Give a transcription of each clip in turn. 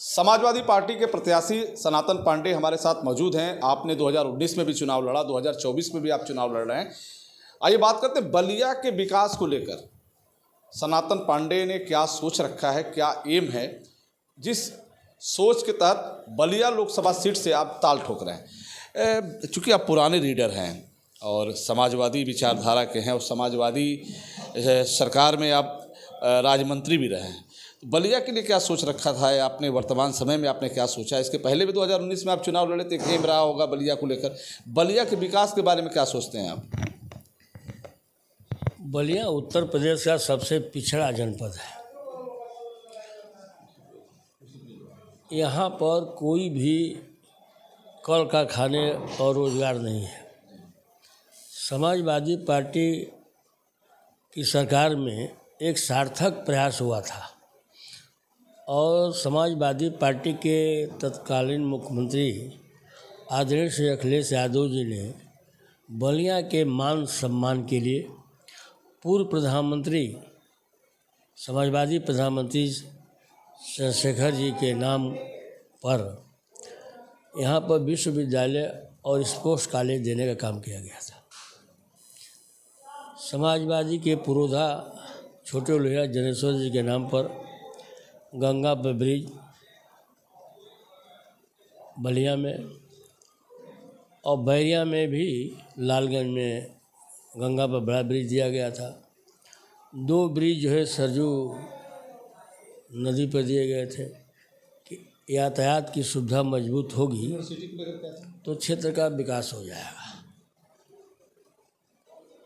Samajwadi party के प्रत्याशी सनातन पांडे हमारे साथ मौजूद हैं आपने 2019 में भी चुनाव लड़ा 2024 में भी आप चुनाव लड़ रहे हैं आइए बात करते हैं बलिया के विकास को लेकर सनातन पांडे ने क्या सोच रखा है क्या एम है जिस सोच के तहत बलिया लोकसभा सीट से आप ताल ठोक रहे हैं चूँकि आप पुराने लीडर हैं और समाजवादी विचारधारा के हैं और समाजवादी सरकार में आप राज्य मंत्री भी रहे हैं बलिया के लिए क्या सोच रखा था आपने वर्तमान समय में आपने क्या सोचा इसके पहले भी 2019 में आप चुनाव लड़े थे केम रहा होगा बलिया को लेकर बलिया के विकास के बारे में क्या सोचते हैं आप बलिया उत्तर प्रदेश का सबसे पिछड़ा जनपद है यहाँ पर कोई भी कल का खाने और रोजगार नहीं है समाजवादी पार्टी की सरकार में एक सार्थक प्रयास हुआ था और समाजवादी पार्टी के तत्कालीन मुख्यमंत्री आदरणीय श्री अखिलेश यादव जी ने बलिया के मान सम्मान के लिए पूर्व प्रधानमंत्री समाजवादी प्रधानमंत्री चंद्रशेखर जी के नाम पर यहाँ पर विश्वविद्यालय और स्पोर्ट्स कॉलेज देने का काम किया गया था समाजवादी के पुरोधा छोटे लोहिया जनेश्वर जी के नाम पर गंगा ब्रिज बलिया में और बैरिया में भी लालगंज में गंगा पर बड़ा ब्रिज दिया गया था दो ब्रिज जो है सरजू नदी पर दिए गए थे कि यातायात की सुविधा मजबूत होगी तो क्षेत्र का विकास हो जाएगा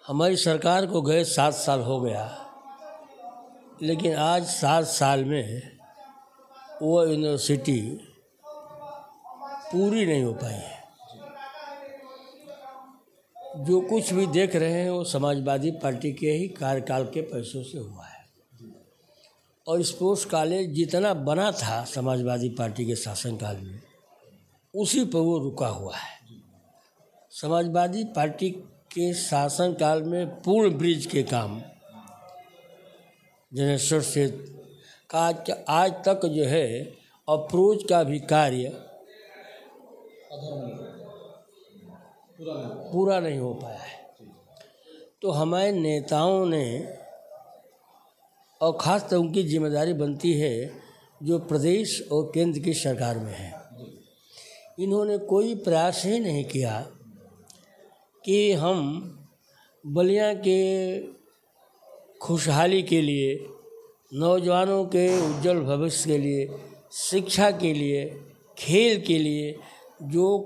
हमारी सरकार को गए सात साल हो गया लेकिन आज सात साल में वो यूनिवर्सिटी पूरी नहीं हो पाई है जो कुछ भी देख रहे हैं वो समाजवादी पार्टी के ही कार्यकाल के पैसों से हुआ है और स्पोर्ट्स कॉलेज जितना बना था समाजवादी पार्टी के शासनकाल में उसी पर वो रुका हुआ है समाजवादी पार्टी के शासनकाल में पूर्ण ब्रिज के काम जनेश्वर सेठ का आज तक जो है अप्रोच का भी कार्य पूरा नहीं हो पाया है तो हमारे नेताओं ने और ख़ास तो उनकी जिम्मेदारी बनती है जो प्रदेश और केंद्र की सरकार में है इन्होंने कोई प्रयास ही नहीं किया कि हम बलिया के खुशहाली के लिए नौजवानों के उज्ज्वल भविष्य के लिए शिक्षा के लिए खेल के लिए जो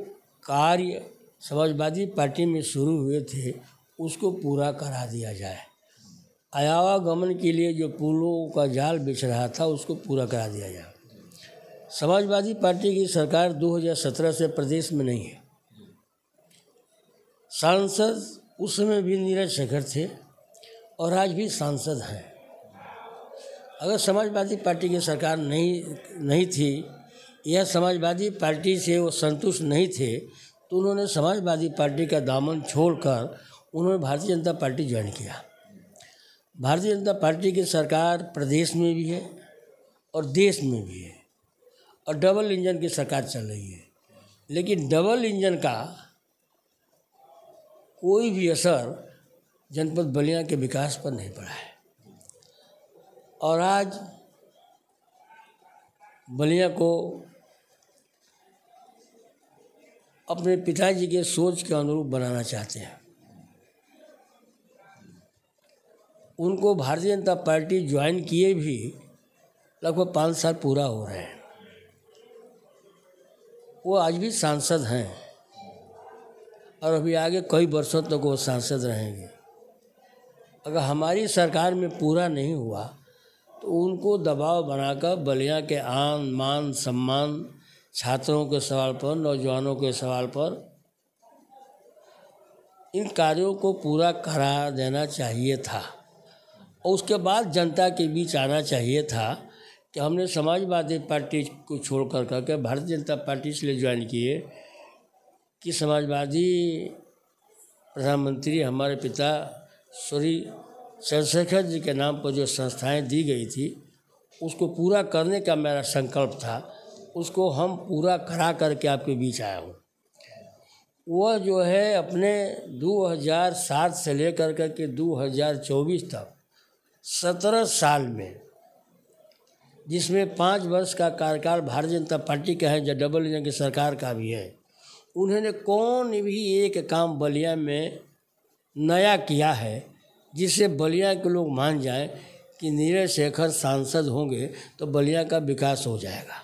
कार्य समाजवादी पार्टी में शुरू हुए थे उसको पूरा करा दिया जाए गमन के लिए जो पुलों का जाल बिछ रहा था उसको पूरा करा दिया जाए समाजवादी पार्टी की सरकार 2017 से प्रदेश में नहीं है सांसद उस समय भी नीरज शेखर थे और आज भी सांसद हैं अगर समाजवादी पार्टी की सरकार नहीं नहीं थी या समाजवादी पार्टी से वो संतुष्ट नहीं थे तो उन्होंने समाजवादी पार्टी का दामन छोड़कर उन्होंने भारतीय जनता पार्टी ज्वाइन किया भारतीय जनता पार्टी की सरकार प्रदेश में भी है और देश में भी है और डबल इंजन की सरकार चल रही है लेकिन डबल इंजन का कोई भी असर जनपद बलिया के विकास पर नहीं पड़ा है और आज बलिया को अपने पिताजी के सोच के अनुरूप बनाना चाहते हैं उनको भारतीय जनता पार्टी ज्वाइन किए भी लगभग पाँच साल पूरा हो रहे हैं वो आज भी सांसद हैं और अभी आगे कई वर्षों तक तो वो सांसद रहेंगे अगर हमारी सरकार में पूरा नहीं हुआ तो उनको दबाव बनाकर बलिया के आन मान सम्मान छात्रों के सवाल पर नौजवानों के सवाल पर इन कार्यों को पूरा करा देना चाहिए था और उसके बाद जनता के बीच आना चाहिए था कि हमने समाजवादी पार्टी को छोड़ कर करके भारतीय जनता पार्टी इसलिए ज्वाइन किए कि समाजवादी प्रधानमंत्री हमारे पिता सॉरी चंद्रशेखर जी के नाम पर जो संस्थाएं दी गई थी उसको पूरा करने का मेरा संकल्प था उसको हम पूरा करा करके आपके बीच आया हूँ वह जो है अपने 2007 से लेकर कर के 2024 तक सत्रह साल में जिसमें पाँच वर्ष का कार्यकाल भारतीय जनता पार्टी का है या डबल इंजन की सरकार का भी है उन्होंने कौन भी एक काम बलिया में नया किया है जिससे बलिया के लोग मान जाएं कि नीरज शेखर सांसद होंगे तो बलिया का विकास हो जाएगा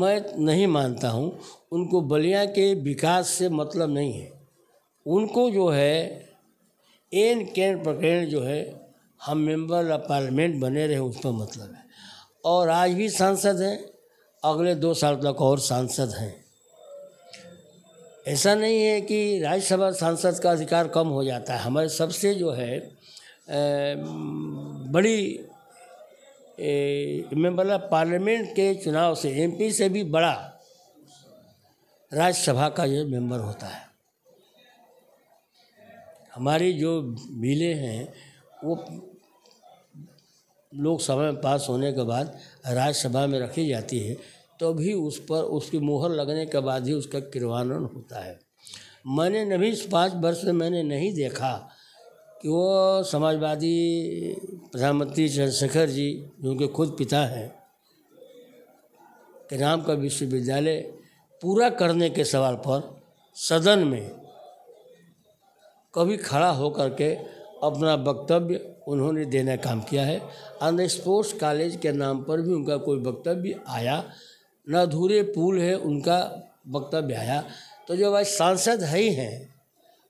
मैं नहीं मानता हूँ उनको बलिया के विकास से मतलब नहीं है उनको जो है एन केन प्रकरण जो है हम मेंबर ऑफ पार्लियामेंट बने रहे उस पर मतलब है और आज भी सांसद हैं अगले दो साल तक और सांसद हैं ऐसा नहीं है कि राज्यसभा सांसद का अधिकार कम हो जाता है हमारे सबसे जो है बड़ी मेम्बर ऑफ पार्लियामेंट के चुनाव से एमपी से भी बड़ा राज्यसभा का जो मेंबर होता है हमारी जो बिलें हैं वो लोकसभा में पास होने के बाद राज्यसभा में रखी जाती है तभी तो उस पर उसकी मोहर लगने के बाद ही उसका किरवानन होता है मैंने नभी पाँच वर्ष में मैंने नहीं देखा कि वो समाजवादी प्रधानमंत्री चंद्रशेखर जी जो उनके खुद पिता हैं के नाम का विश्वविद्यालय पूरा करने के सवाल पर सदन में कभी खड़ा होकर के अपना वक्तव्य उन्होंने देने काम किया है अन्य स्पोर्ट्स कॉलेज के नाम पर भी उनका कोई वक्तव्य आया न अधूरे पुल है उनका वक्तव्य आया तो जो भाई सांसद है ही हैं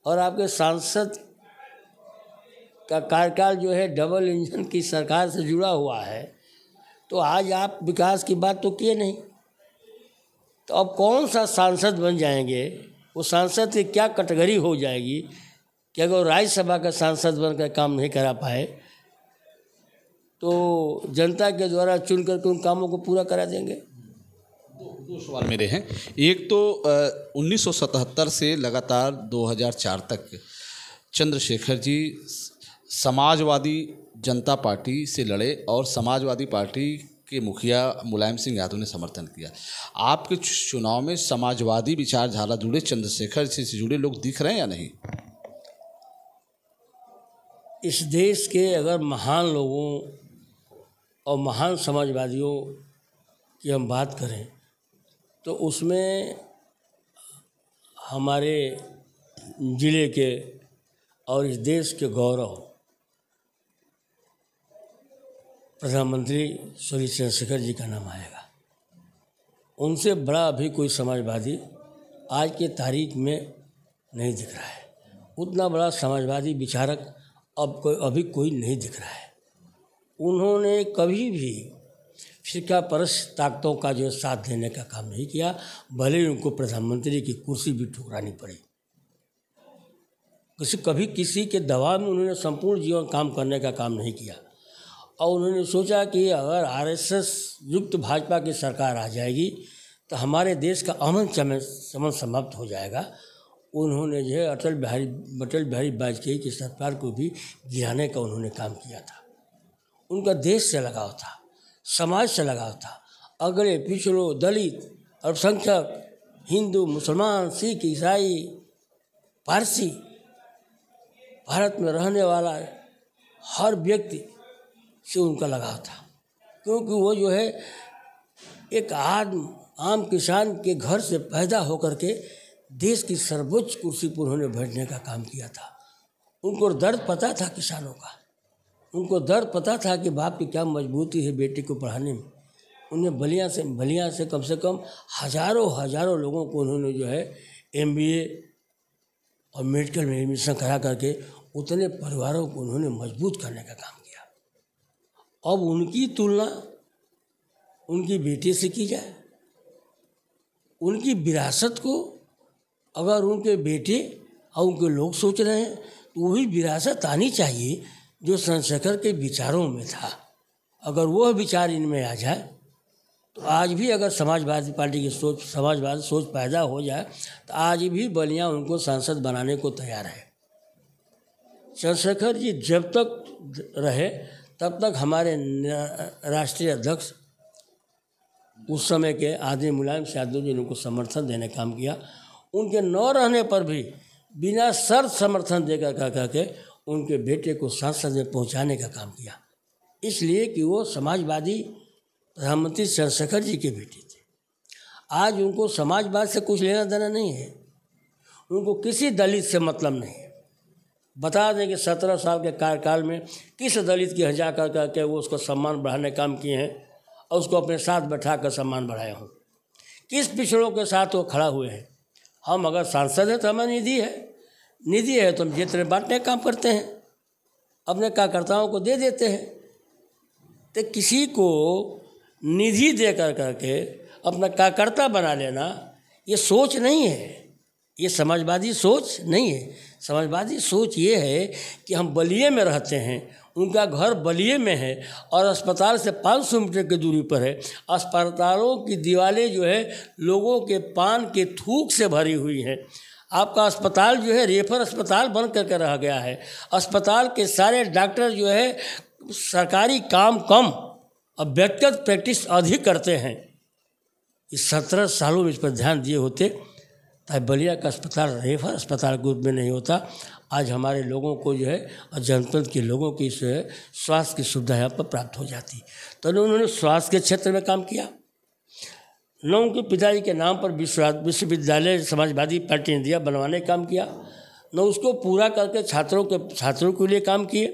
और आपके सांसद का कार्यकाल जो है डबल इंजन की सरकार से जुड़ा हुआ है तो आज आप विकास की बात तो किए नहीं तो अब कौन सा सांसद बन जाएंगे वो सांसद की क्या कैटेगरी हो जाएगी कि अगर राज्यसभा का सांसद बनकर काम नहीं करा पाए तो जनता के द्वारा चुन करके उन कामों को पूरा करा देंगे दो सवाल मेरे हैं एक तो उन्नीस से लगातार 2004 तक चंद्रशेखर जी समाजवादी जनता पार्टी से लड़े और समाजवादी पार्टी के मुखिया मुलायम सिंह यादव ने समर्थन किया आपके चुनाव में समाजवादी विचारधारा जुड़े चंद्रशेखर जी से जुड़े लोग दिख रहे हैं या नहीं इस देश के अगर महान लोगों और महान समाजवादियों की हम बात करें तो उसमें हमारे ज़िले के और इस देश के गौरव प्रधानमंत्री श्री चंद्रशेखर जी का नाम आएगा उनसे बड़ा अभी कोई समाजवादी आज के तारीख में नहीं दिख रहा है उतना बड़ा समाजवादी विचारक अब कोई अभी कोई नहीं दिख रहा है उन्होंने कभी भी शिक्षा परस ताकतों का जो साथ देने का काम नहीं किया भले ही उनको प्रधानमंत्री की कुर्सी भी ठुकरानी पड़ी किसी कभी किसी के दबाव में उन्होंने संपूर्ण जीवन काम करने का काम नहीं किया और उन्होंने सोचा कि अगर आरएसएस युक्त भाजपा की सरकार आ जाएगी तो हमारे देश का अमन चमन समन समाप्त हो जाएगा उन्होंने जो है अटल बिहारी अटल बिहारी वाजपेयी की सरकार को भी गिराने का उन्होंने काम किया था उनका देश से लगाव था समाज से लगाव था अगले पिछड़ो दलित अल्पसंख्यक हिंदू मुसलमान सिख ईसाई पारसी भारत में रहने वाला हर व्यक्ति से उनका लगाव था क्योंकि वो जो है एक आदम आम किसान के घर से पैदा होकर के देश की सर्वोच्च कुर्सी पर उन्होंने बैठने का काम किया था उनको दर्द पता था किसानों का उनको दर्द पता था कि बाप की क्या मजबूती है बेटी को पढ़ाने में उन्हें बलिया से बलिया से कम से कम हजारों हजारों लोगों को उन्होंने जो है एम और मेडिकल में एडमिशन करा करके उतने परिवारों को उन्होंने मजबूत करने का काम किया अब उनकी तुलना उनकी बेटी से की जाए उनकी विरासत को अगर उनके बेटे और उनके लोग सोच रहे हैं तो वही विरासत आनी चाहिए जो चंद्रशेखर के विचारों में था अगर वह विचार इनमें आ जाए तो आज भी अगर समाजवादी पार्टी की सोच समाजवादी सोच पैदा हो जाए तो आज भी बलिया उनको सांसद बनाने को तैयार है चंद्रशेखर जी जब तक रहे तब तक हमारे राष्ट्रीय अध्यक्ष उस समय के आदमी मुलायम सिंह यादव जी ने उनको समर्थन देने काम किया उनके न रहने पर भी बिना शर्त समर्थन देकर कह के उनके बेटे को संसद में पहुंचाने का काम किया इसलिए कि वो समाजवादी प्रधानमंत्री चंद्रशेखर जी के बेटे थे आज उनको समाजवाद से कुछ लेना देना नहीं है उनको किसी दलित से मतलब नहीं है बता दें कि सत्रह साल के कार्यकाल में किस दलित की हजा कर करके वो उसका सम्मान बढ़ाने काम किए हैं और उसको अपने साथ बैठा कर सम्मान बढ़ाए हों किस पिछड़ों के साथ वो खड़ा हुए हैं हम अगर सांसद हैं तो हमें निधि है निधि है तो हम जितने बांटने काम करते हैं अपने कार्यकर्ताओं को दे देते हैं तो किसी को निधि दे कर करके अपना कार्यकर्ता बना लेना ये सोच नहीं है ये समाजवादी सोच नहीं है समाजवादी सोच ये है कि हम बलिए में रहते हैं उनका घर बलिए में है और अस्पताल से 500 मीटर की दूरी पर है अस्पतालों की दीवारें जो है लोगों के पान के थूक से भरी हुई हैं आपका अस्पताल जो है रेफर अस्पताल बन करके रह गया है अस्पताल के सारे डॉक्टर जो है सरकारी काम कम और व्यक्तिगत प्रैक्टिस अधिक करते हैं इस सत्रह सालों में इस पर ध्यान दिए होते तब बलिया का अस्पताल रेफर अस्पताल ग्रुप में नहीं होता आज हमारे लोगों को जो है और जनपद के लोगों की जो है स्वास्थ्य की सुविधा यहाँ पर प्राप्त हो जाती तो उन्होंने स्वास्थ्य के क्षेत्र में काम किया लोगों के पिताजी के नाम पर विश्वविद्यालय समाजवादी पार्टी ने दिया बनवाने काम किया न उसको पूरा करके छात्रों के छात्रों के लिए काम किए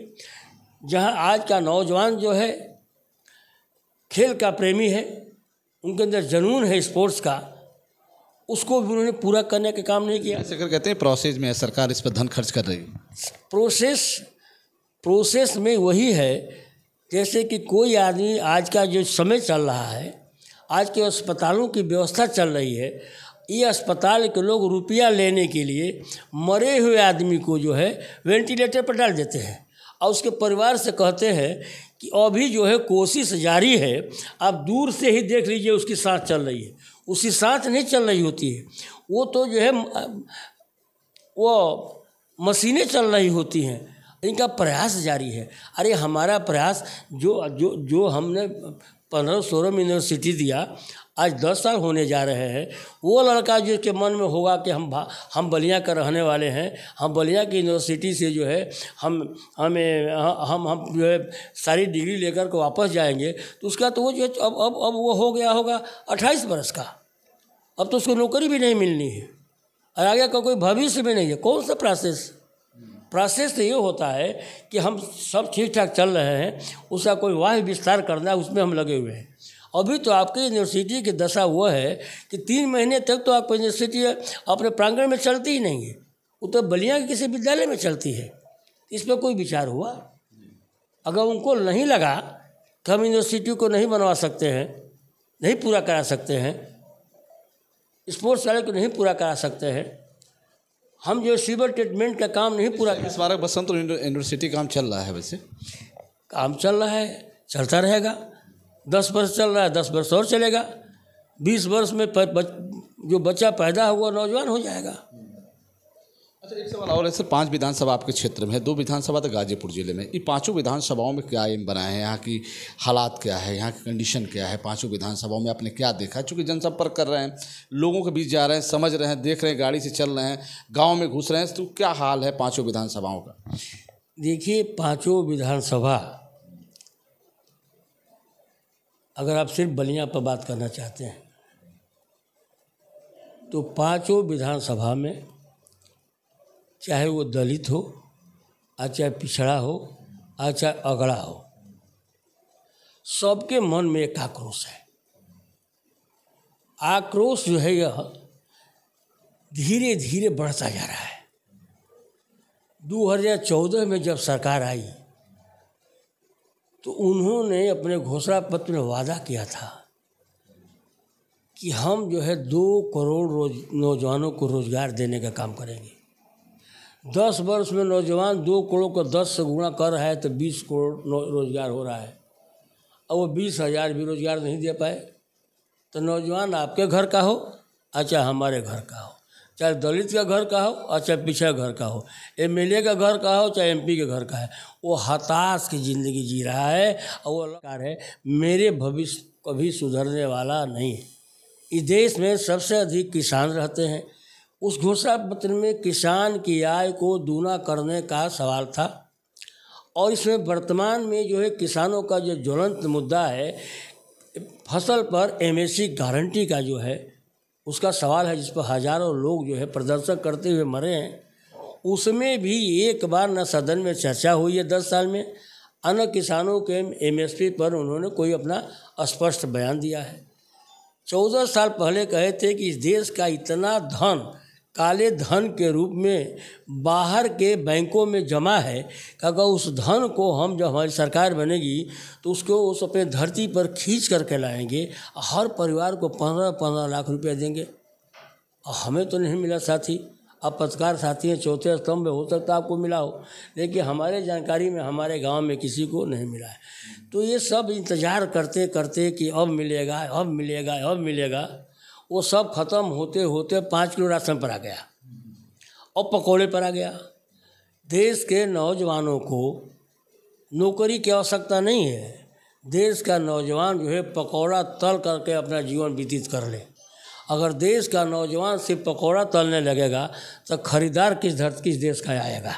जहाँ आज का नौजवान जो है खेल का प्रेमी है उनके अंदर जनून है स्पोर्ट्स का उसको भी उन्होंने पूरा करने का काम नहीं किया शेखर कहते हैं प्रोसेस में है, सरकार इस पर धन खर्च कर रही है प्रोसेस प्रोसेस में वही है जैसे कि कोई आदमी आज का जो समय चल रहा है आज के अस्पतालों की व्यवस्था चल रही है ये अस्पताल के लोग रुपया लेने के लिए मरे हुए आदमी को जो है वेंटिलेटर पर डाल देते हैं और उसके परिवार से कहते हैं कि अभी जो है कोशिश जारी है आप दूर से ही देख लीजिए उसकी सांस चल रही है उसकी सांस नहीं चल रही होती है वो तो जो है वो मशीनें चल रही होती हैं इनका प्रयास जारी है अरे हमारा प्रयास जो जो जो हमने पंद्रह सोलह में यूनिवर्सिटी दिया आज दस साल होने जा रहे हैं वो लड़का जिसके मन में होगा कि हम हम बलिया का रहने वाले हैं हम बलिया की यूनिवर्सिटी से जो है हम हमें हम हम जो है सारी डिग्री लेकर के वापस जाएंगे तो उसका तो वो जो अब अब अब वो हो गया होगा अट्ठाईस बरस का अब तो उसको नौकरी भी नहीं मिलनी है और आगे का कोई भविष्य भी नहीं है कौन सा प्रोसेस प्रोसेस तो ये होता है कि हम सब ठीक ठाक चल रहे हैं उसका कोई वाह विस्तार करना है उसमें हम लगे हुए हैं अभी तो आपकी यूनिवर्सिटी की दशा वह है कि तीन महीने तक तो आपकी यूनिवर्सिटी अपने प्रांगण में चलती ही नहीं है वो तो बलिया के किसी विद्यालय में चलती है इस पर कोई विचार हुआ अगर उनको नहीं लगा तो हम यूनिवर्सिटी को नहीं बनवा सकते हैं नहीं पूरा करा सकते हैं स्पोर्ट्स वाले को नहीं पूरा करा सकते हैं हम जो सीवर ट्रीटमेंट का काम नहीं पूरा इस बार बसंत यूनिवर्सिटी काम चल रहा है वैसे काम चल रहा है चलता रहेगा दस वर्ष चल रहा है दस वर्ष और चलेगा बीस वर्ष में जो बच्चा पैदा हुआ नौजवान हो जाएगा अच्छा एक सवाल और ऐसे पांच विधानसभा आपके क्षेत्र में है दो विधानसभा तो गाजीपुर जिले में ये पांचों विधानसभाओं में क्या एम बनाए हैं यहाँ की हालात क्या है यहाँ की कंडीशन क्या है पांचों विधानसभाओं में आपने क्या देखा चूँकि जनसंपर्क कर रहे हैं लोगों के बीच जा रहे हैं समझ रहे हैं देख रहे हैं गाड़ी से चल रहे हैं गाँव में घुस रहे हैं तो क्या हाल है पाँचों विधानसभाओं का देखिए पाँचों विधानसभा अगर आप सिर्फ बलिया पर बात करना चाहते हैं तो पाँचों विधानसभा में चाहे वो दलित हो आ चाहे पिछड़ा हो आ चाहे अगड़ा हो सबके मन में एक आक्रोश है आक्रोश जो है यह धीरे धीरे बढ़ता जा रहा है 2014 में जब सरकार आई तो उन्होंने अपने घोषणा पत्र में वादा किया था कि हम जो है दो करोड़ रोज नौजवानों को रोज़गार देने का काम करेंगे दस वर्ष में नौजवान दो करोड़ का दस से गुणा कर रहा है तो बीस करोड़ रोजगार हो रहा है और वो बीस हजार भी रोजगार नहीं दे पाए तो नौजवान आपके घर का हो अच्छा हमारे घर का हो चाहे दलित का घर का हो और अच्छा चाहे घर का हो एम का घर का हो चाहे एमपी के घर का है वो हताश की ज़िंदगी जी रहा है और वो लगार है मेरे भविष्य कभी सुधरने वाला नहीं है इस देश में सबसे अधिक किसान रहते हैं उस घोषणा पत्र में किसान की आय को दूना करने का सवाल था और इसमें वर्तमान में जो है किसानों का जो ज्वलंत मुद्दा है फसल पर एम गारंटी का जो है उसका सवाल है जिस पर हजारों लोग जो है प्रदर्शन करते हुए मरे हैं उसमें भी एक बार न सदन में चर्चा हुई है दस साल में अन्य किसानों के एम पर उन्होंने कोई अपना स्पष्ट बयान दिया है चौदह साल पहले कहे थे कि इस देश का इतना धन काले धन के रूप में बाहर के बैंकों में जमा है अगर उस धन को हम जब हमारी सरकार बनेगी तो उसको उस अपने धरती पर खींच करके लाएंगे हर परिवार को पंद्रह पंद्रह लाख रुपया देंगे और हमें तो नहीं मिला साथी अब पत्रकार साथी हैं चौथे स्तंभ में हो सकता है आपको मिला हो लेकिन हमारे जानकारी में हमारे गांव में किसी को नहीं मिला है तो ये सब इंतज़ार करते करते कि अब मिलेगा अब मिलेगा अब मिलेगा वो सब खत्म होते होते पाँच किलो राशन पर आ गया और पकौड़े पर आ गया देश के नौजवानों को नौकरी की आवश्यकता नहीं है देश का नौजवान जो है पकौड़ा तल करके अपना जीवन व्यतीत कर ले अगर देश का नौजवान सिर्फ पकौड़ा तलने लगेगा तो खरीदार किस धरती किस देश का आएगा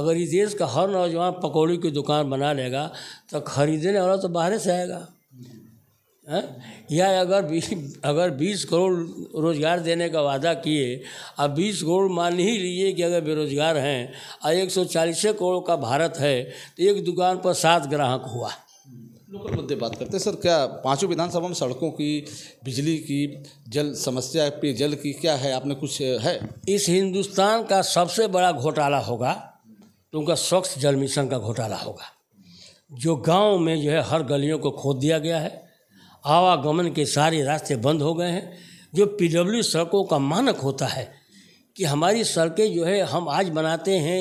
अगर इस देश का हर नौजवान पकौड़ी की दुकान बना लेगा तो खरीदने वाला तो बाहर से आएगा हाँ? या अगर अगर बीस करोड़ रोज़गार देने का वादा किए अब बीस करोड़ मान ही लीजिए कि अगर बेरोज़गार हैं और एक सौ चालीस करोड़ का भारत है तो एक दुकान पर सात ग्राहक हुआ लोकल मुद्दे बात करते हैं सर क्या पांचों विधानसभा में सड़कों की बिजली की जल समस्या पेयजल की क्या है आपने कुछ है इस हिंदुस्तान का सबसे बड़ा घोटाला होगा तो उनका स्वच्छ जल मिशन का घोटाला होगा जो गांव में जो है हर गलियों को खोद दिया गया है आवागमन के सारे रास्ते बंद हो गए हैं जो पीडब्ल्यू सड़कों का मानक होता है कि हमारी सड़कें जो है हम आज बनाते हैं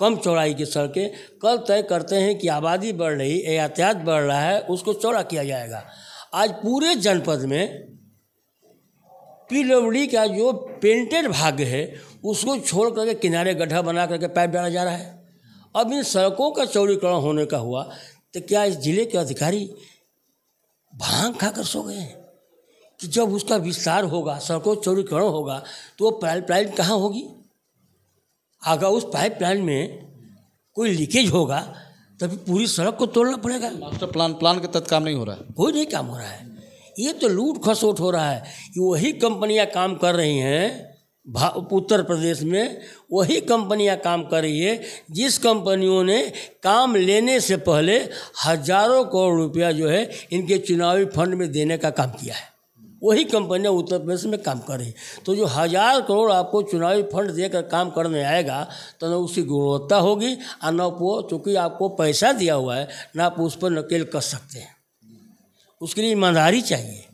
कम चौड़ाई की सड़कें कल तय करते हैं कि आबादी बढ़ रही यातायात बढ़ रहा है उसको चौड़ा किया जाएगा आज पूरे जनपद में पीडब्ल्यूडी का जो पेंटेड भाग है उसको छोड़ करके किनारे गड्ढा बना करके पाइप डाला जा रहा है अब इन सड़कों का चौड़ीकरण होने का हुआ तो क्या इस जिले के अधिकारी भांग खाकर सो गए हैं कि जब उसका विस्तार होगा सड़कों चौड़ीकरण होगा तो वो पाइप कहाँ होगी अगर उस पाइप में कोई लीकेज होगा तभी पूरी सड़क को तोड़ना पड़ेगा मास्टर प्लान प्लान के तहत काम नहीं हो रहा है कोई नहीं काम हो रहा है ये तो लूट खसोट हो रहा है कि वही कंपनियां काम कर रही हैं उत्तर प्रदेश में वही कंपनियां काम कर रही है जिस कंपनियों ने काम लेने से पहले हजारों करोड़ रुपया जो है इनके चुनावी फंड में देने का काम किया है वही कंपनियां उत्तर प्रदेश में काम कर रही तो जो हज़ार करोड़ आपको चुनावी फंड देकर काम करने आएगा तो न उसकी गुणवत्ता होगी और न वो चूँकि आपको पैसा दिया हुआ है ना आप उस पर नकेल कस सकते हैं उसके लिए ईमानदारी चाहिए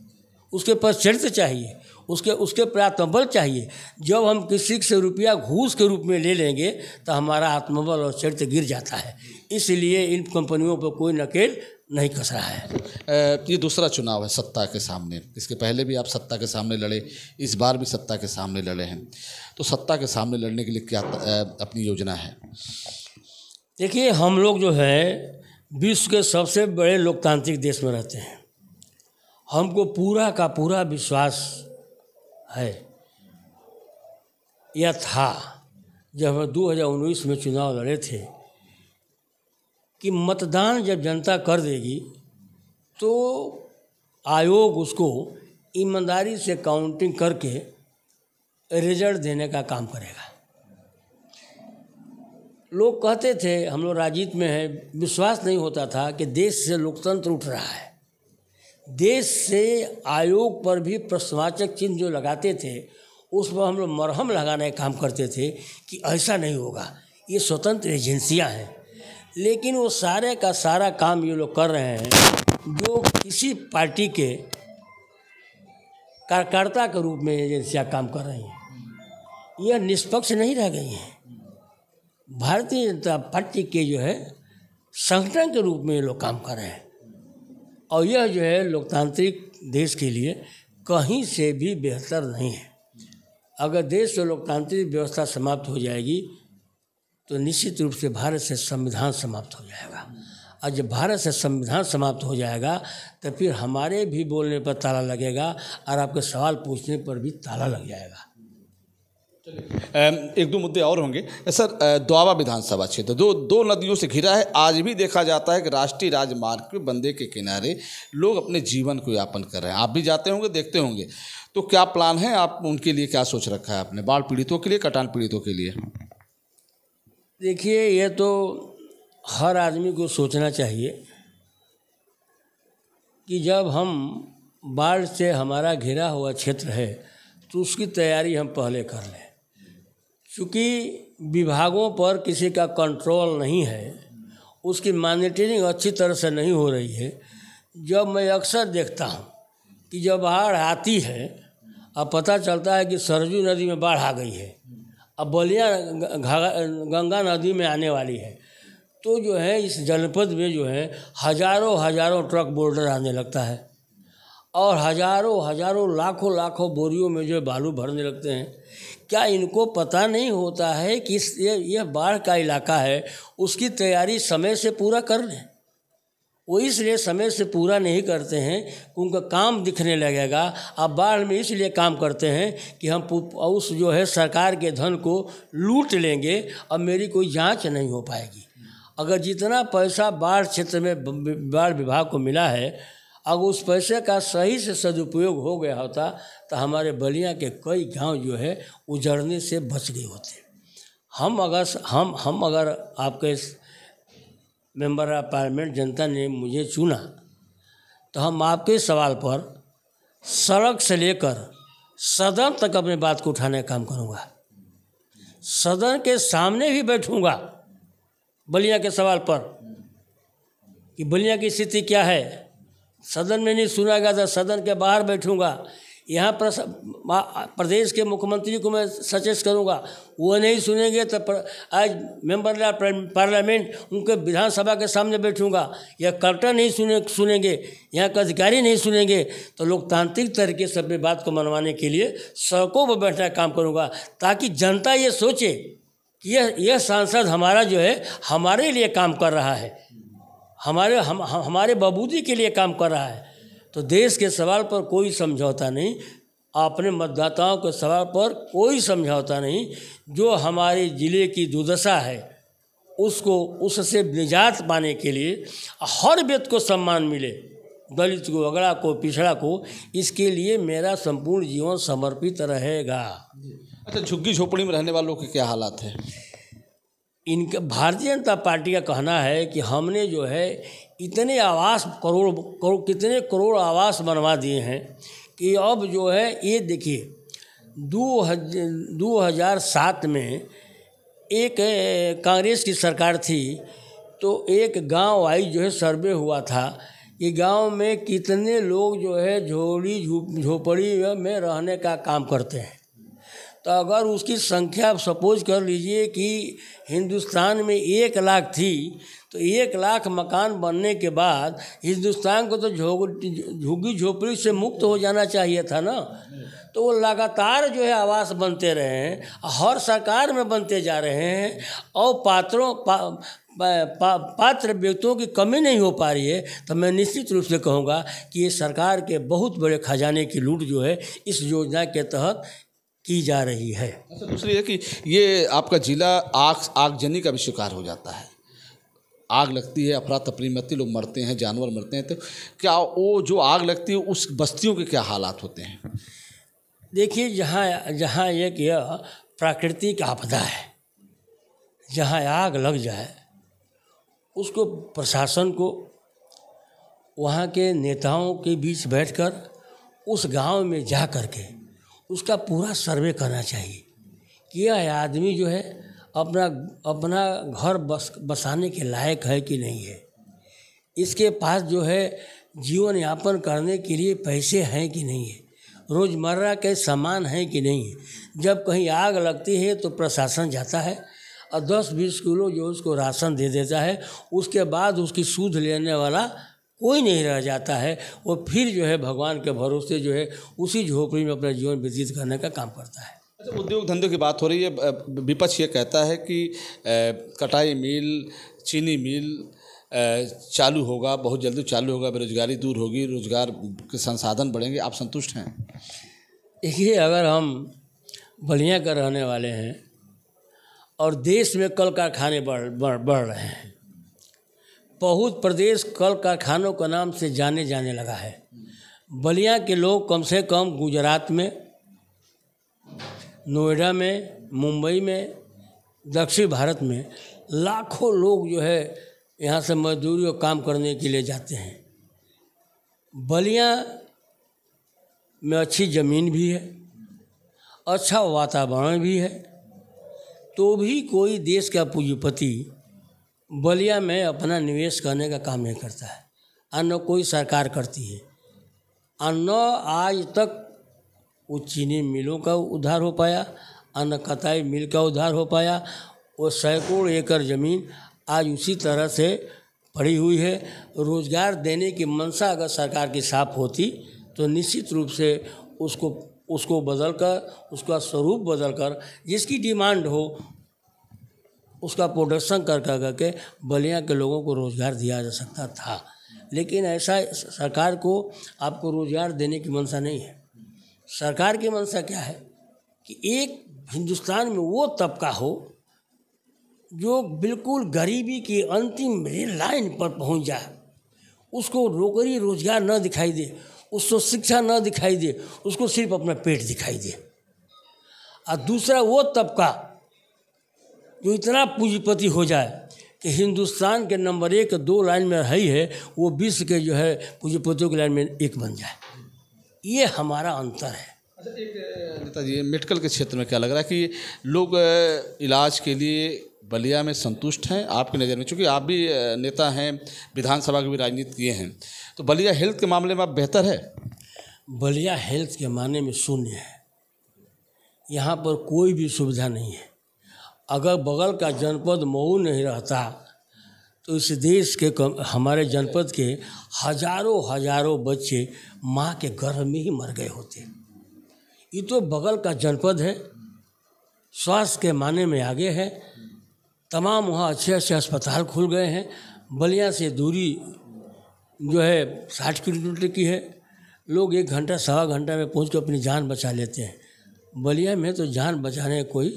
उसके पास चरित्र चाहिए उसके उसके पर चाहिए जब हम किसी से रुपया घूस के रूप में ले लेंगे तो हमारा आत्मबल और चरित्र गिर जाता है इसलिए इन कंपनियों पर कोई नकेल नहीं कस रहा है ये दूसरा चुनाव है सत्ता के सामने इसके पहले भी आप सत्ता के सामने लड़े इस बार भी सत्ता के सामने लड़े हैं तो सत्ता के सामने लड़ने के लिए क्या अपनी योजना है देखिए हम लोग जो है विश्व के सबसे बड़े लोकतांत्रिक देश में रहते हैं हमको पूरा का पूरा विश्वास है या था जब हम 2019 में चुनाव लड़े थे कि मतदान जब जनता कर देगी तो आयोग उसको ईमानदारी से काउंटिंग करके रिजल्ट देने का काम करेगा लोग कहते थे हम लोग राजनीति में हैं विश्वास नहीं होता था कि देश से लोकतंत्र उठ रहा है देश से आयोग पर भी प्रश्नवाचक चिन्ह जो लगाते थे उस पर हम लोग मरहम लगाने का काम करते थे कि ऐसा नहीं होगा ये स्वतंत्र एजेंसियां हैं लेकिन वो सारे का सारा काम ये लोग कर रहे हैं जो किसी पार्टी के कार्यकर्ता के रूप में एजेंसियां काम कर रही हैं यह निष्पक्ष नहीं रह गई हैं भारतीय जनता पार्टी के जो है संगठन के रूप में ये लोग काम कर रहे हैं और यह जो है लोकतांत्रिक देश के लिए कहीं से भी बेहतर नहीं है अगर देश में लोकतांत्रिक व्यवस्था समाप्त हो जाएगी तो निश्चित रूप से भारत से संविधान समाप्त हो जाएगा और जब भारत से संविधान समाप्त हो जाएगा तो फिर हमारे भी बोलने पर ताला लगेगा और आपके सवाल पूछने पर भी ताला लग जाएगा एक दो मुद्दे और होंगे सर द्वाबा विधानसभा क्षेत्र दो दो नदियों से घिरा है आज भी देखा जाता है कि राष्ट्रीय राजमार्ग के बंदे के किनारे लोग अपने जीवन को यापन कर रहे हैं आप भी जाते होंगे देखते होंगे तो क्या प्लान है आप उनके लिए क्या सोच रखा है आपने बाढ़ पीड़ितों के लिए कटान पीड़ितों के लिए देखिए यह तो हर आदमी को सोचना चाहिए कि जब हम बाढ़ से हमारा घिरा हुआ क्षेत्र है तो उसकी तैयारी हम पहले कर लें चूँकि विभागों पर किसी का कंट्रोल नहीं है उसकी मॉनिटरिंग अच्छी तरह से नहीं हो रही है जब मैं अक्सर देखता हूँ कि जब बाढ़ आती है अब पता चलता है कि सरजू नदी में बाढ़ आ गई है अब बलिया गंगा नदी में आने वाली है तो जो है इस जनपद में जो है हजारों हजारों ट्रक बोर्डर आने लगता है और हजारों हजारों लाखों लाखों बोरियों में जो बालू भरने लगते हैं क्या इनको पता नहीं होता है कि इस यह बाढ़ का इलाका है उसकी तैयारी समय से पूरा कर लें वो इसलिए समय से पूरा नहीं करते हैं उनका काम दिखने लगेगा अब बाढ़ में इसलिए काम करते हैं कि हम उस जो है सरकार के धन को लूट लेंगे और मेरी कोई जांच नहीं हो पाएगी अगर जितना पैसा बाढ़ क्षेत्र में बाढ़ विभाग को मिला है अगर उस पैसे का सही से सदुपयोग हो गया होता तो हमारे बलिया के कई गांव जो है उजड़ने से बच गए होते हम अगर हम हम अगर आपके मेंबर ऑफ पार्लियामेंट जनता ने मुझे चुना तो हम आपके सवाल पर सड़क से लेकर सदन तक अपने बात को उठाने का काम करूँगा सदन के सामने भी बैठूँगा बलिया के सवाल पर कि बलिया की स्थिति क्या है सदन में नहीं सुना गया था सदन के बाहर बैठूंगा यहाँ प्रदेश के मुख्यमंत्री को मैं सजेस्ट करूँगा वो नहीं सुनेंगे तो आज मेंबर पार्लियामेंट उनके विधानसभा के सामने बैठूंगा या कलेक्टर नहीं सुने सुनेंगे यहाँ के अधिकारी नहीं सुनेंगे तो लोकतांत्रिक तरीके से अपनी बात को मनवाने के लिए सड़कों पर बैठना काम करूँगा ताकि जनता ये सोचे कि यह यह सांसद हमारा जो है हमारे लिए काम कर रहा है हमारे हम हमारे बबूदी के लिए काम कर रहा है तो देश के सवाल पर कोई समझौता नहीं अपने मतदाताओं के सवाल पर कोई समझौता नहीं जो हमारे ज़िले की दुर्दशा है उसको उससे निजात पाने के लिए हर व्यक्ति को सम्मान मिले दलित को अगड़ा को पिछड़ा को इसके लिए मेरा संपूर्ण जीवन समर्पित रहेगा अच्छा झुग्गी झोपड़ी में रहने वालों के क्या हालात हैं इनके भारतीय जनता पार्टी का कहना है कि हमने जो है इतने आवास करोड़ करोड़ कितने करोड़ आवास बनवा दिए हैं कि अब जो है ये देखिए दो हज दो हज़ार सात में एक कांग्रेस की सरकार थी तो एक गांव वाइज जो है सर्वे हुआ था कि गांव में कितने लोग जो है झोड़ी झोपड़ी में रहने का काम करते हैं तो अगर उसकी संख्या आप सपोज कर लीजिए कि हिंदुस्तान में एक लाख थी तो एक लाख मकान बनने के बाद हिंदुस्तान को तो झुग्गी झोपड़ी से मुक्त हो जाना चाहिए था ना तो वो लगातार जो है आवास बनते रहे हैं हर सरकार में बनते जा रहे हैं और पात्रों पा, पा, पा, पात्र व्यक्तियों की कमी नहीं हो पा रही है तो मैं निश्चित रूप से कहूँगा कि ये सरकार के बहुत बड़े खजाने की लूट जो है इस योजना के तहत की जा रही है अच्छा, दूसरी है कि ये आपका जिला आग आगजनी का भी शिकार हो जाता है आग लगती है अफरा तफरी मरती लोग मरते हैं जानवर मरते हैं तो क्या वो जो आग लगती है उस बस्तियों के क्या हालात होते हैं देखिए जहाँ जहाँ एक यह प्राकृतिक आपदा है जहाँ आग लग जाए उसको प्रशासन को वहाँ के नेताओं के बीच बैठकर उस गांव में जा कर के उसका पूरा सर्वे करना चाहिए कि यह आदमी जो है अपना अपना घर बस बसाने के लायक है कि नहीं है इसके पास जो है जीवन यापन करने के लिए पैसे हैं कि नहीं है रोज़मर्रा के सामान हैं कि नहीं है जब कहीं आग लगती है तो प्रशासन जाता है और दस बीस किलो जो उसको राशन दे देता है उसके बाद उसकी सूद लेने वाला कोई नहीं रह जाता है वो फिर जो है भगवान के भरोसे जो है उसी झोपड़ी में अपना जीवन व्यतीत करने का काम करता है अच्छा उद्योग धंधे की बात हो रही है विपक्ष ये कहता है कि कटाई मिल चीनी मिल चालू होगा बहुत जल्दी चालू होगा बेरोजगारी दूर होगी रोजगार के संसाधन बढ़ेंगे आप संतुष्ट हैं देखिए अगर हम बढ़िया कर रहने वाले हैं और देश में कल कारखाने बढ़ बढ़ बढ़ रहे हैं बहुत प्रदेश कल कारखानों का नाम से जाने जाने लगा है बलिया के लोग कम से कम गुजरात में नोएडा में मुंबई में दक्षिण भारत में लाखों लोग जो है यहाँ से मजदूरी और काम करने के लिए जाते हैं बलिया में अच्छी ज़मीन भी है अच्छा वातावरण भी है तो भी कोई देश का पूंजीपति बलिया में अपना निवेश करने का काम नहीं करता है और न कोई सरकार करती है और न आज तक वो चीनी मिलों का उद्धार हो पाया और न कताई मिल का उद्धार हो पाया वो सैकड़ों एकड़ ज़मीन आज उसी तरह से पड़ी हुई है रोज़गार देने की मंशा अगर सरकार की साफ होती तो निश्चित रूप से उसको उसको बदल कर उसका स्वरूप बदल कर जिसकी डिमांड हो उसका प्रोडक्शन कर कर के बलिया के लोगों को रोज़गार दिया जा सकता था लेकिन ऐसा सरकार को आपको रोज़गार देने की मंशा नहीं है सरकार की मंशा क्या है कि एक हिंदुस्तान में वो तबका हो जो बिल्कुल गरीबी की अंतिम रेल लाइन पर पहुंच जाए उसको नौकरी रोजगार न दिखाई दे उसको शिक्षा न दिखाई दे उसको सिर्फ अपना पेट दिखाई दे और दूसरा वो तबका जो इतना पूंजीपति हो जाए कि हिंदुस्तान के नंबर एक दो लाइन में है ही है वो विश्व के जो है पूंजीपतियों की लाइन में एक बन जाए ये हमारा अंतर है अच्छा, नेताजी मेडिकल के क्षेत्र में क्या लग रहा है कि लोग इलाज के लिए बलिया में संतुष्ट हैं आपकी नज़र में चूँकि आप भी नेता हैं विधानसभा के भी राजनीति किए हैं तो बलिया हेल्थ के मामले में आप बेहतर है बलिया हेल्थ के माने में शून्य है यहाँ पर कोई भी सुविधा नहीं है अगर बगल का जनपद मऊ नहीं रहता तो इस देश के कम, हमारे जनपद के हजारों हजारों बच्चे माँ के गर्भ में ही मर गए होते ये तो बगल का जनपद है स्वास्थ्य के माने में आगे है तमाम वहाँ अच्छे अच्छे अस्पताल खुल गए हैं बलिया से दूरी जो है साठ किलोमीटर की है लोग एक घंटा सवा घंटा में पहुँच कर अपनी जान बचा लेते हैं बलिया में तो जान बचाने कोई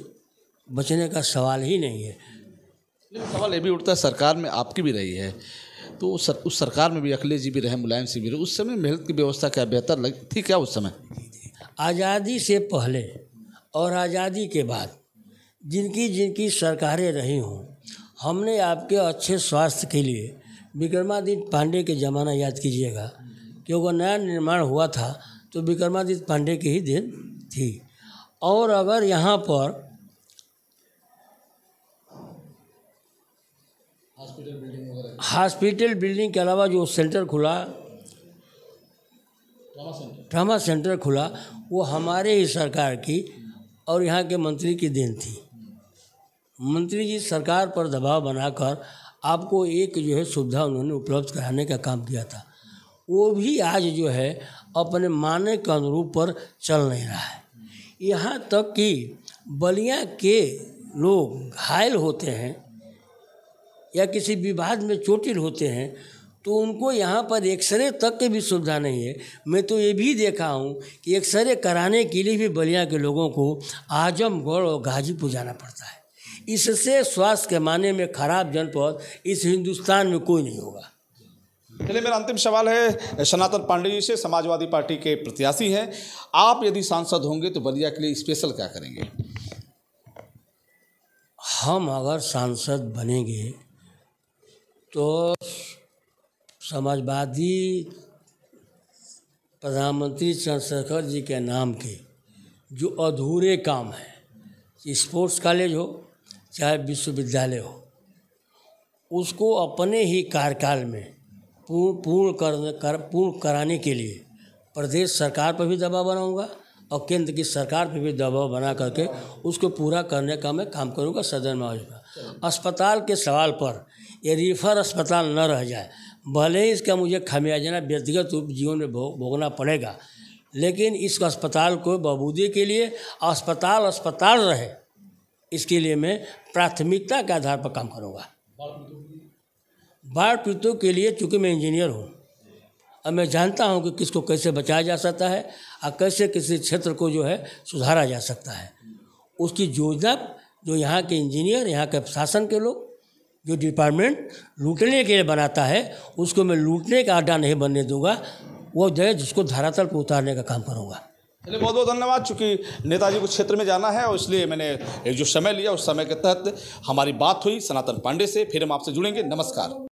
बचने का सवाल ही नहीं है सवाल ये भी उठता है सरकार में आपकी भी रही है तो सर, उस सरकार में भी अखिलेश जी भी रहे मुलायम सिंह भी रहे उस समय हेल्थ की व्यवस्था क्या बेहतर लगी थी क्या उस समय आज़ादी से पहले और आज़ादी के बाद जिनकी जिनकी सरकारें रही हों हमने आपके अच्छे स्वास्थ्य के लिए विक्रमादित्य पांडे के ज़माना याद कीजिएगा क्योंकि नया निर्माण हुआ था तो विक्रमादित्य पांडे की ही देन थी और अगर यहाँ पर हॉस्पिटल बिल्डिंग हॉस्पिटल बिल्डिंग के अलावा जो सेंटर खुला ट्रामा सेंटर खुला वो हमारे ही सरकार की और यहाँ के मंत्री की देन थी मंत्री जी सरकार पर दबाव बनाकर आपको एक जो है सुविधा उन्होंने उपलब्ध कराने का काम किया था वो भी आज जो है अपने माने के अनुरूप पर चल नहीं रहा है यहाँ तक कि बलिया के लोग घायल होते हैं या किसी विवाद में चोटिल होते हैं तो उनको यहाँ पर एक्सरे तक की भी सुविधा नहीं है मैं तो ये भी देखा हूँ कि एक्सरे कराने के लिए भी बलिया के लोगों को आजमगढ़ और गाजीपुर जाना पड़ता है इससे स्वास्थ्य के माने में खराब जनपद इस हिंदुस्तान में कोई नहीं होगा चलिए मेरा अंतिम सवाल है सनातन पांडे जी से समाजवादी पार्टी के प्रत्याशी हैं आप यदि सांसद होंगे तो बलिया के लिए स्पेशल क्या करेंगे हम अगर सांसद बनेंगे तो समाजवादी प्रधानमंत्री चंद्रशेखर जी के नाम के जो अधूरे काम हैं स्पोर्ट्स कॉलेज हो चाहे विश्वविद्यालय हो उसको अपने ही कार्यकाल में पूर्ण पूर्ण कर, कर पूर्ण कराने के लिए प्रदेश सरकार पर भी दबाव बनाऊंगा और केंद्र की सरकार पर भी दबाव बना करके उसको पूरा करने का मैं काम करूँगा सदन में आऊँगा अस्पताल के सवाल पर ये रिफर अस्पताल न रह जाए भले ही इसका मुझे खामियाजना व्यक्तिगत रूप जीवन में भोग भोगना पड़ेगा लेकिन इस अस्पताल को बहबूदी के लिए अस्पताल अस्पताल रहे इसके लिए मैं प्राथमिकता के आधार पर काम करूँगा बाढ़ पीड़ितों के लिए चूँकि मैं इंजीनियर हूँ और मैं जानता हूँ कि किसको कैसे बचाया जा सकता है और कैसे किसी क्षेत्र को जो है सुधारा जा सकता है उसकी योजना जो यहाँ के इंजीनियर यहाँ के शासन के लोग जो डिपार्टमेंट लूटने के लिए बनाता है उसको मैं लूटने का अड्डा नहीं बनने दूंगा वो जो है जिसको धरातल पर उतारने का काम करूँगा चलिए बहुत बहुत धन्यवाद चूँकि नेताजी को क्षेत्र में जाना है और इसलिए मैंने जो समय लिया उस समय के तहत हमारी बात हुई सनातन पांडे से फिर हम आपसे जुड़ेंगे नमस्कार